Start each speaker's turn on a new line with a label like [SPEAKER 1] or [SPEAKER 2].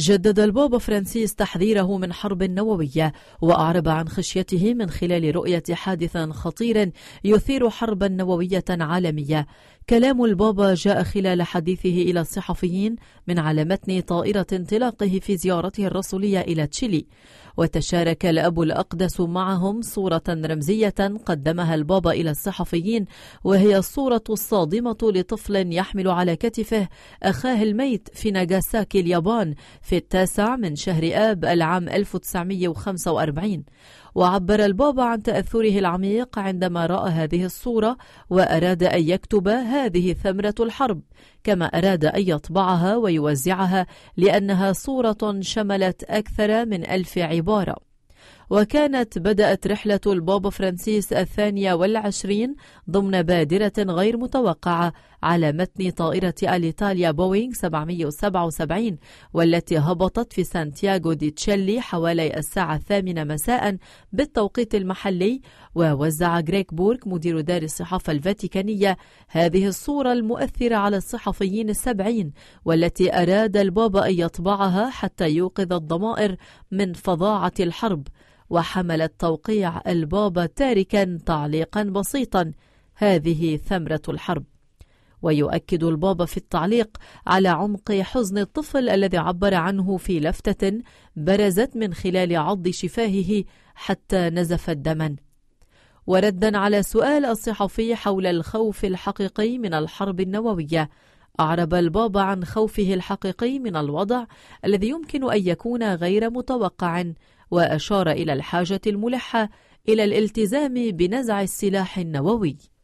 [SPEAKER 1] جدد البابا فرانسيس تحذيره من حرب نووية وأعرب عن خشيته من خلال رؤية حادث خطير يثير حربا نووية عالمية كلام البابا جاء خلال حديثه إلى الصحفيين من على متن طائرة انطلاقه في زيارته الرسولية إلى تشيلي وتشارك الأب الأقدس معهم صورة رمزية قدمها البابا إلى الصحفيين وهي الصورة الصادمة لطفل يحمل على كتفه أخاه الميت في ناغاساكي اليابان في التاسع من شهر آب العام 1945 وعبر البابا عن تأثره العميق عندما رأى هذه الصورة وأراد أن يكتب هذه ثمرة الحرب كما أراد أن يطبعها ويوزعها لأنها صورة شملت أكثر من ألف عبارة وكانت بدأت رحلة البابا فرانسيس الثانية والعشرين ضمن بادرة غير متوقعة على متن طائرة الإيطاليا بوينغ 777 والتي هبطت في سانتياغو دي تشيلي حوالي الساعة الثامنة مساء بالتوقيت المحلي ووزع غريغ بورك مدير دار الصحافة الفاتيكانية هذه الصورة المؤثرة على الصحفيين السبعين والتي أراد البابا أن يطبعها حتى يوقظ الضمائر من فظاعة الحرب وحمل التوقيع البابا تاركا تعليقا بسيطا هذه ثمرة الحرب ويؤكد البابا في التعليق على عمق حزن الطفل الذي عبر عنه في لفتة برزت من خلال عض شفاهه حتى نزفت دما وردا على سؤال الصحفي حول الخوف الحقيقي من الحرب النووية أعرب البابا عن خوفه الحقيقي من الوضع الذي يمكن أن يكون غير متوقع وأشار إلى الحاجة الملحة إلى الالتزام بنزع السلاح النووي